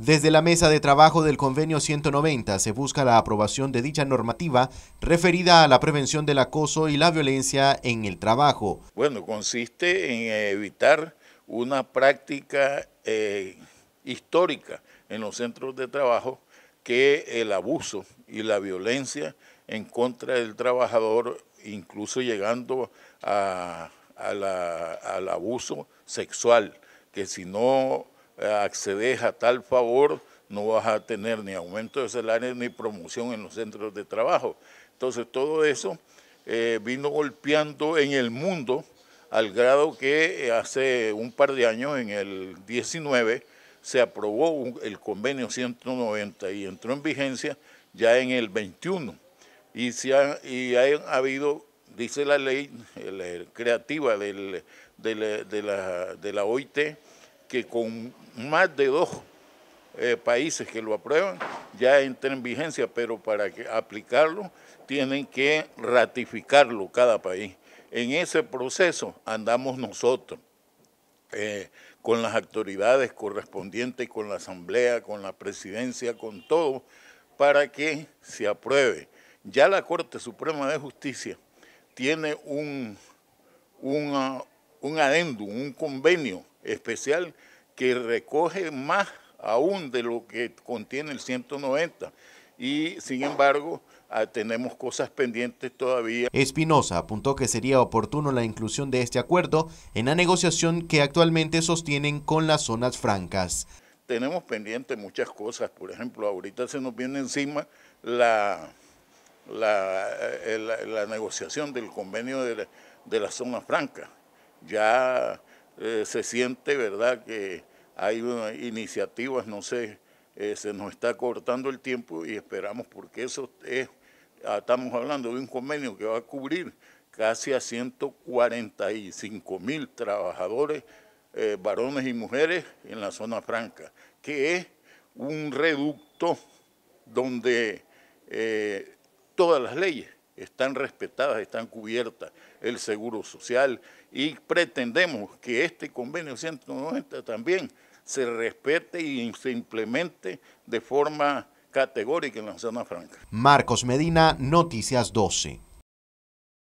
Desde la mesa de trabajo del convenio 190 se busca la aprobación de dicha normativa referida a la prevención del acoso y la violencia en el trabajo. Bueno, consiste en evitar una práctica eh, histórica en los centros de trabajo que el abuso y la violencia en contra del trabajador, incluso llegando a, al abuso sexual, que si no accedes a tal favor, no vas a tener ni aumento de salarios ni promoción en los centros de trabajo. Entonces todo eso eh, vino golpeando en el mundo al grado que eh, hace un par de años, en el 19, se aprobó el convenio 190 y entró en vigencia ya en el 21. Y, se ha, y ha habido, dice la ley eh, creativa de la OIT, que con más de dos eh, países que lo aprueban, ya entra en vigencia, pero para aplicarlo tienen que ratificarlo cada país. En ese proceso andamos nosotros, eh, con las autoridades correspondientes, con la asamblea, con la presidencia, con todo, para que se apruebe. Ya la Corte Suprema de Justicia tiene un, una, un adendum, un convenio especial que recoge más aún de lo que contiene el 190 y sin embargo ah, tenemos cosas pendientes todavía. Espinosa apuntó que sería oportuno la inclusión de este acuerdo en la negociación que actualmente sostienen con las zonas francas. Tenemos pendientes muchas cosas, por ejemplo, ahorita se nos viene encima la, la, eh, negociación del convenio de, de las zonas francas. Ya eh, se siente, ¿verdad?, que hay iniciativas, no sé, eh, se nos está cortando el tiempo y esperamos porque eso es, ah, estamos hablando de un convenio que va a cubrir casi a 145 mil trabajadores, eh, varones y mujeres en la zona franca, que es un reducto donde todas las leyes están respetadas, están cubiertas, el seguro social, y pretendemos que este convenio 190 también se respete y se implemente de forma categórica en la zona franca. Marcos Medina, Noticias 12.